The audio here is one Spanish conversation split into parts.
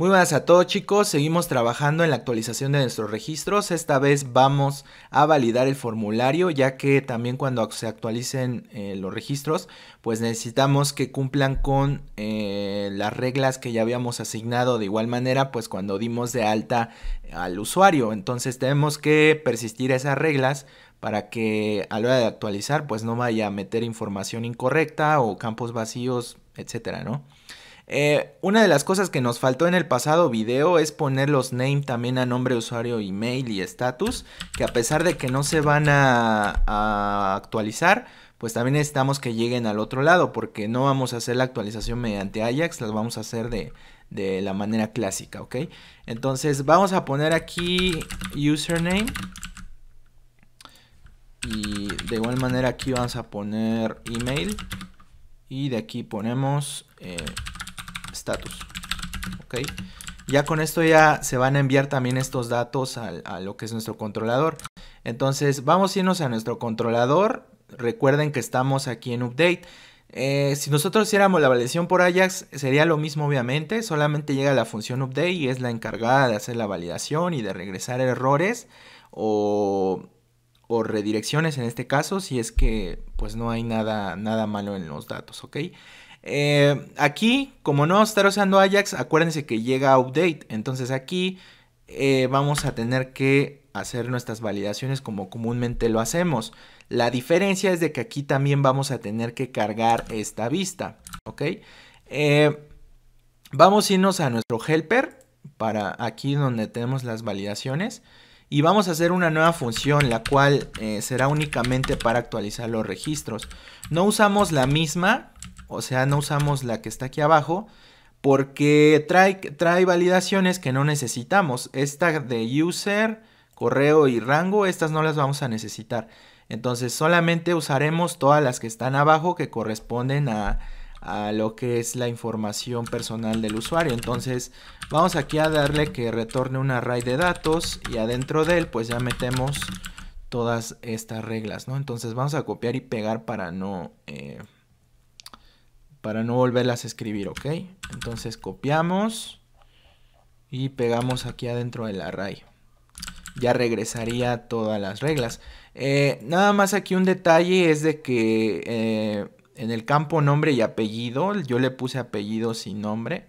Muy buenas a todos chicos, seguimos trabajando en la actualización de nuestros registros. Esta vez vamos a validar el formulario ya que también cuando se actualicen eh, los registros pues necesitamos que cumplan con eh, las reglas que ya habíamos asignado de igual manera pues cuando dimos de alta al usuario. Entonces tenemos que persistir esas reglas para que a la hora de actualizar pues no vaya a meter información incorrecta o campos vacíos, etcétera, ¿no? Eh, una de las cosas que nos faltó en el pasado video es poner los name también a nombre, usuario, email y status, que a pesar de que no se van a, actualizar, pues también necesitamos que lleguen al otro lado, porque no vamos a hacer la actualización mediante Ajax, las vamos a hacer de, de la manera clásica, ¿ok? Entonces vamos a poner aquí username. Y de igual manera aquí vamos a poner email. Y de aquí ponemos eh, datos, ¿Ok? Ya con esto ya se van a enviar también estos datos a, lo que es nuestro controlador. Entonces vamos a irnos a nuestro controlador. Recuerden que estamos aquí en update. Eh, si nosotros hiciéramos la validación por Ajax sería lo mismo obviamente, solamente llega la función update y es la encargada de hacer la validación y de regresar errores o, o redirecciones en este caso si es que pues no hay nada, nada malo en los datos, ¿ok? Eh, aquí, como no estar usando Ajax, acuérdense que llega update. Entonces aquí eh, vamos a tener que hacer nuestras validaciones como comúnmente lo hacemos. La diferencia es de que aquí también vamos a tener que cargar esta vista. ¿Ok? Eh, vamos a irnos a nuestro helper para aquí donde tenemos las validaciones y vamos a hacer una nueva función la cual será únicamente para actualizar los registros no usamos la misma o sea, no usamos la que está aquí abajo, porque trae, trae validaciones que no necesitamos. Esta de user, correo y rango, estas no las vamos a necesitar. Entonces solamente usaremos todas las que están abajo que corresponden a, lo que es la información personal del usuario. Entonces vamos aquí a darle que retorne un array de datos y adentro de él pues ya metemos todas estas reglas, ¿no? Entonces vamos a copiar y pegar para no... Eh, para no volverlas a escribir, ¿ok? Entonces copiamos y pegamos aquí adentro del array. Ya regresaría todas las reglas. Eh, nada más aquí un detalle es de que eh, en el campo nombre y apellido, yo le puse apellido sin nombre.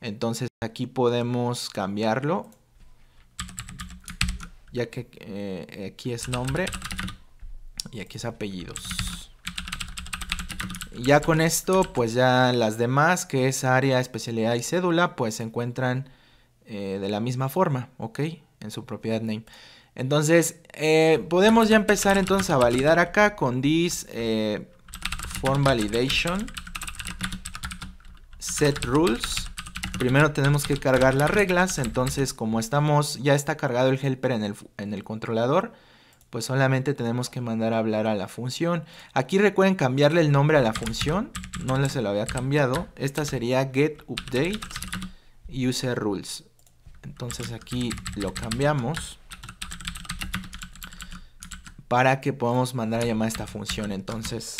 Entonces aquí podemos cambiarlo, ya que eh, aquí es nombre y aquí es apellidos. Ya con esto, pues ya las demás, que es área, especialidad y cédula, pues se encuentran eh, de la misma forma, ¿ok? En su propiedad name. Entonces, eh, podemos ya empezar entonces a validar acá con this eh, form validation set rules. Primero tenemos que cargar las reglas, entonces como estamos, ya está cargado el helper en el, en el controlador, pues solamente tenemos que mandar a hablar a la función. Aquí recuerden cambiarle el nombre a la función, no les se lo había cambiado. Esta sería getUpdate user rules. Entonces aquí lo cambiamos para que podamos mandar a llamar a esta función. Entonces,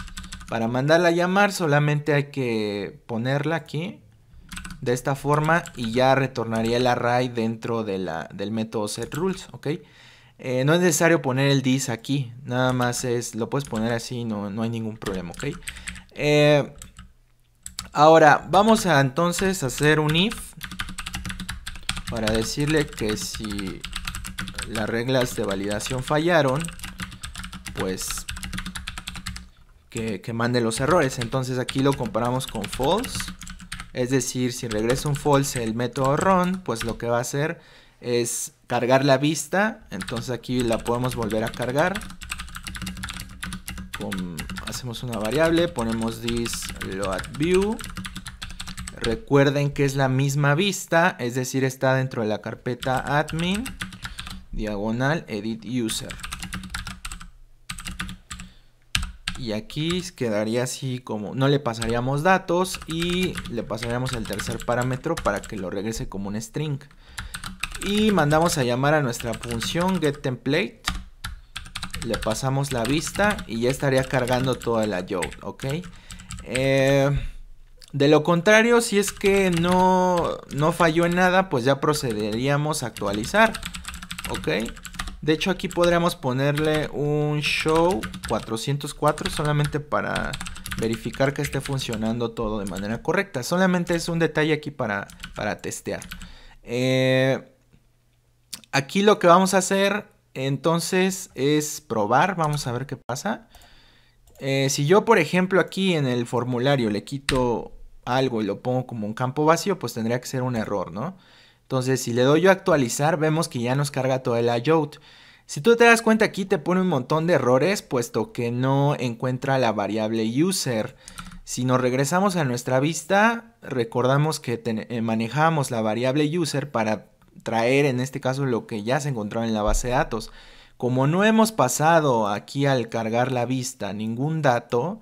para mandarla a llamar solamente hay que ponerla aquí de esta forma y ya retornaría el array dentro de la, del método setRules, ¿ok? Eh, no es necesario poner el dis aquí, nada más es, lo puedes poner así, no, no hay ningún problema, ¿ok? Eh, ahora, vamos a entonces hacer un if para decirle que si las reglas de validación fallaron, pues que, que mande los errores. Entonces aquí lo comparamos con false, es decir, si regresa un false el método run, pues lo que va a hacer es cargar la vista. Entonces aquí la podemos volver a cargar. hacemos una variable, ponemos this load view. Recuerden que es la misma vista, es decir, está dentro de la carpeta admin, diagonal, edit user. Y aquí quedaría así como, no le pasaríamos datos y le pasaríamos el tercer parámetro para que lo regrese como un string. Y mandamos a llamar a nuestra función getTemplate. Le pasamos la vista y ya estaría cargando toda la Yoast, ¿ok? Eh, de lo contrario, si es que no, no falló en nada, pues ya procederíamos a actualizar, ¿ok? De hecho, aquí podríamos ponerle un show 404 solamente para verificar que esté funcionando todo de manera correcta. Solamente es un detalle aquí para, para testear. Eh, aquí lo que vamos a hacer entonces es probar. Vamos a ver qué pasa. Eh, si yo, por ejemplo, aquí en el formulario le quito algo y lo pongo como un campo vacío, pues tendría que ser un error, ¿no? Entonces, si le doy yo a actualizar, vemos que ya nos carga todo el layout. Si tú te das cuenta aquí te pone un montón de errores, puesto que no encuentra la variable user. Si nos regresamos a nuestra vista, recordamos que eh, manejamos la variable user para traer en este caso lo que ya se encontraba en la base de datos. Como no hemos pasado aquí al cargar la vista ningún dato,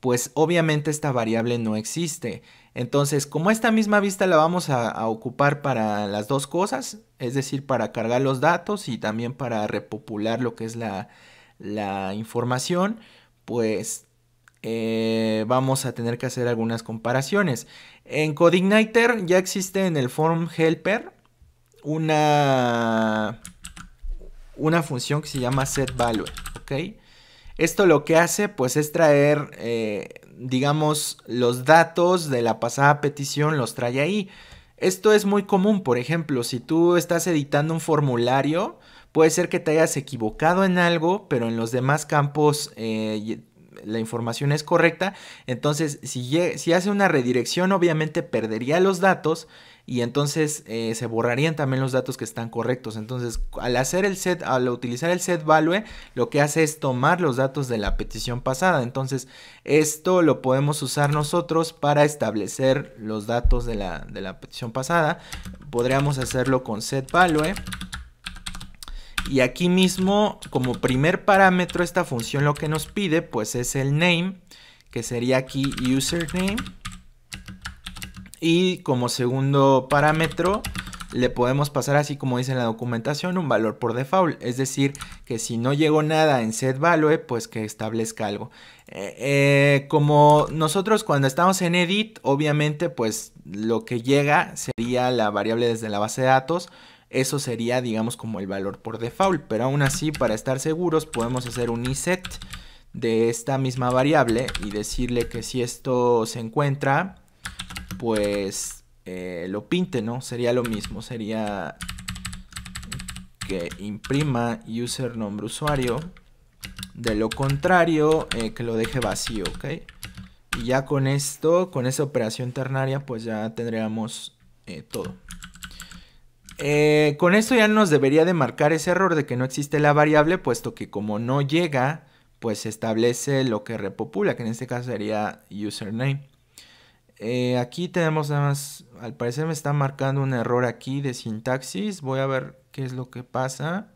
pues obviamente esta variable no existe. Entonces, como esta misma vista la vamos a, ocupar para las dos cosas, es decir, para cargar los datos y también para repopular lo que es la, información, pues eh, vamos a tener que hacer algunas comparaciones. En CodeIgniter ya existe en el form helper una, una función que se llama setValue, ¿ok? Esto lo que hace, pues, es traer, eh, digamos, los datos de la pasada petición, los trae ahí. Esto es muy común, por ejemplo, si tú estás editando un formulario, puede ser que te hayas equivocado en algo, pero en los demás campos eh, la información es correcta. Entonces, si hace una redirección, obviamente perdería los datos y entonces eh, se borrarían también los datos que están correctos. Entonces, al hacer el set, al utilizar el set value, lo que hace es tomar los datos de la petición pasada. Entonces, esto lo podemos usar nosotros para establecer los datos de la, petición pasada. Podríamos hacerlo con set value. Y aquí mismo, como primer parámetro, esta función lo que nos pide, pues es el name, que sería aquí username. Y como segundo parámetro, le podemos pasar así como dice en la documentación un valor por default, es decir, que si no llegó nada en set value, pues que establezca algo. Eh, eh, como nosotros cuando estamos en edit, obviamente pues lo que llega sería la variable desde la base de datos, eso sería digamos como el valor por default, pero aún así para estar seguros podemos hacer un iset de esta misma variable y decirle que si esto se encuentra pues eh, lo pinte, ¿no? Sería lo mismo, sería que imprima user usuario. De lo contrario, eh, que lo deje vacío, ¿ok? Y ya con esto, con esa operación ternaria, pues ya tendríamos eh, todo. con esto ya nos debería de marcar ese error de que no existe la variable, puesto que como no llega, pues establece lo que repopula, que en este caso sería username. Eh, aquí tenemos nada más, al parecer me está marcando un error aquí de sintaxis. Voy a ver qué es lo que pasa.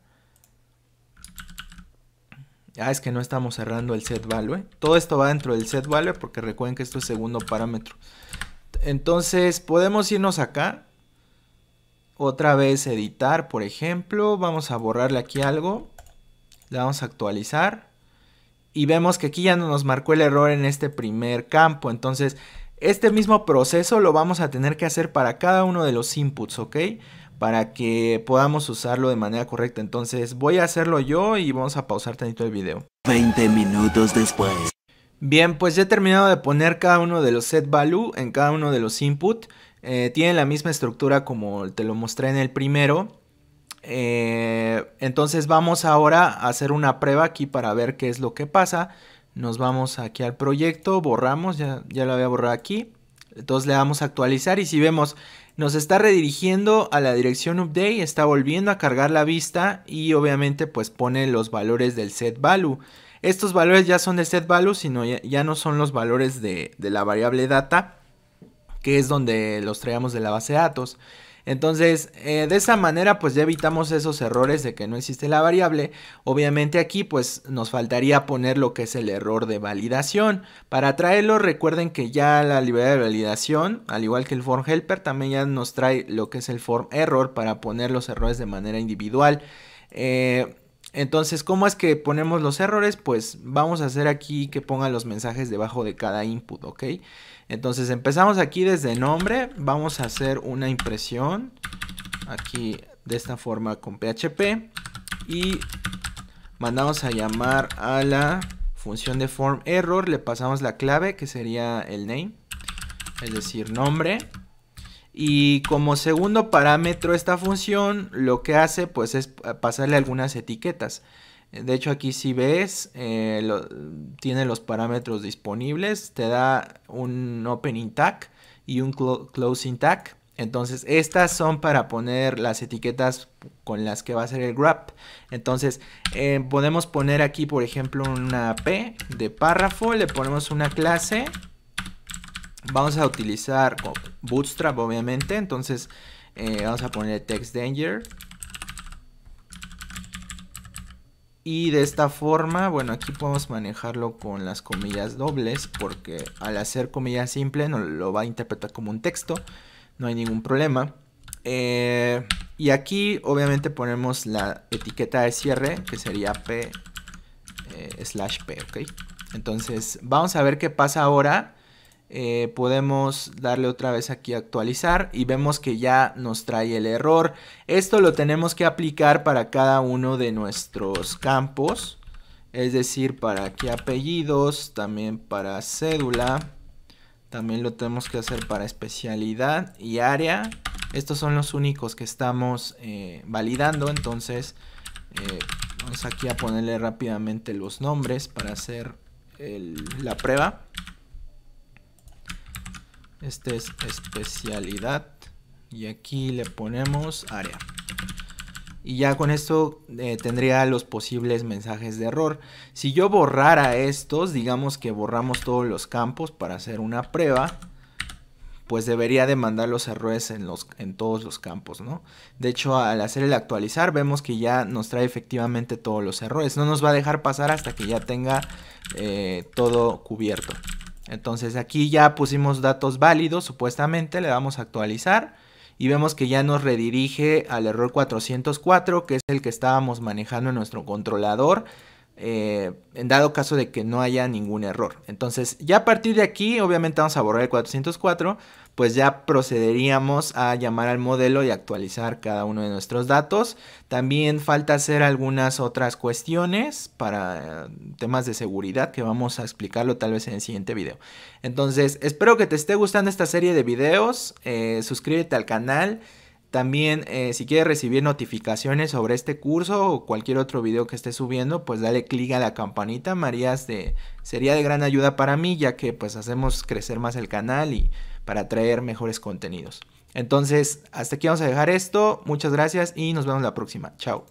Ah, es que no estamos cerrando el set value. Todo esto va dentro del set value porque recuerden que esto es segundo parámetro. Entonces podemos irnos acá. Otra vez editar, por ejemplo. Vamos a borrarle aquí algo. Le vamos a actualizar. Y vemos que aquí ya nos marcó el error en este primer campo. Entonces este mismo proceso lo vamos a tener que hacer para cada uno de los inputs, ¿ok? Para que podamos usarlo de manera correcta. Entonces voy a hacerlo yo y vamos a pausar tantito el video. 20 minutos después. Bien, pues ya he terminado de poner cada uno de los set value en cada uno de los inputs. Eh, tienen la misma estructura como te lo mostré en el primero. Eh, entonces vamos ahora a hacer una prueba aquí para ver qué es lo que pasa. Nos vamos aquí al proyecto, borramos, ya, ya lo había borrado aquí. Entonces le damos a actualizar y si vemos nos está redirigiendo a la dirección update, está volviendo a cargar la vista y obviamente pues pone los valores del set value. Estos valores ya son de set value, sino ya, ya no son los valores de, de la variable data, que es donde los traíamos de la base de datos. Entonces, eh, de esa manera, pues ya evitamos esos errores de que no existe la variable. Obviamente aquí, pues nos faltaría poner lo que es el error de validación. Para traerlo, recuerden que ya la librería de validación, al igual que el form helper, también ya nos trae lo que es el form error para poner los errores de manera individual. Eh, entonces, ¿cómo es que ponemos los errores? Pues vamos a hacer aquí que ponga los mensajes debajo de cada input, ¿ok? Entonces empezamos aquí desde nombre, vamos a hacer una impresión aquí de esta forma con PHP y mandamos a llamar a la función de form error, le pasamos la clave que sería el name, es decir nombre y como segundo parámetro esta función lo que hace pues es pasarle algunas etiquetas. De hecho aquí si ves eh, tiene los parámetros disponibles, te da un opening tag y un closing tag. Entonces estas son para poner las etiquetas con las que va a ser el grab. Entonces eh, podemos poner aquí por ejemplo una P de párrafo, le ponemos una clase Vamos a utilizar Bootstrap, obviamente. Entonces, eh, vamos a poner text danger. Y de esta forma, bueno, aquí podemos manejarlo con las comillas dobles porque al hacer comillas simple no lo va a interpretar como un texto, no hay ningún problema. Eh, y aquí obviamente ponemos la etiqueta de cierre que sería p eh, slash p, ¿ok? Entonces vamos a ver qué pasa ahora eh, podemos darle otra vez aquí a actualizar y vemos que ya nos trae el error. Esto lo tenemos que aplicar para cada uno de nuestros campos. Es decir, para aquí apellidos, también para cédula. También lo tenemos que hacer para especialidad y área. Estos son los únicos que estamos eh, validando. Entonces, eh, vamos aquí a ponerle rápidamente los nombres para hacer la prueba. Este es especialidad. Y aquí le ponemos área. Y ya con esto eh, tendría los posibles mensajes de error. Si yo borrara estos, digamos que borramos todos los campos para hacer una prueba, pues debería de mandar los errores en, los, en todos los campos, ¿no? De hecho, al hacer el actualizar, vemos que ya nos trae efectivamente todos los errores. No nos va a dejar pasar hasta que ya tenga eh, todo cubierto. Entonces aquí ya pusimos datos válidos, supuestamente, le damos a actualizar y vemos que ya nos redirige al error 404, que es el que estábamos manejando en nuestro controlador eh, en dado caso de que no haya ningún error. Entonces, ya a partir de aquí, obviamente vamos a borrar el 404, pues ya procederíamos a llamar al modelo y actualizar cada uno de nuestros datos. También falta hacer algunas otras cuestiones para eh, temas de seguridad que vamos a explicarlo tal vez en el siguiente video. Entonces, espero que te esté gustando esta serie de videos. Eh, suscríbete al canal. También eh, si quieres recibir notificaciones sobre este curso o cualquier otro video que esté subiendo, pues dale clic a la campanita, Marías, de, sería de gran ayuda para mí ya que pues hacemos crecer más el canal y para traer mejores contenidos. Entonces, hasta aquí vamos a dejar esto, muchas gracias y nos vemos la próxima, chao.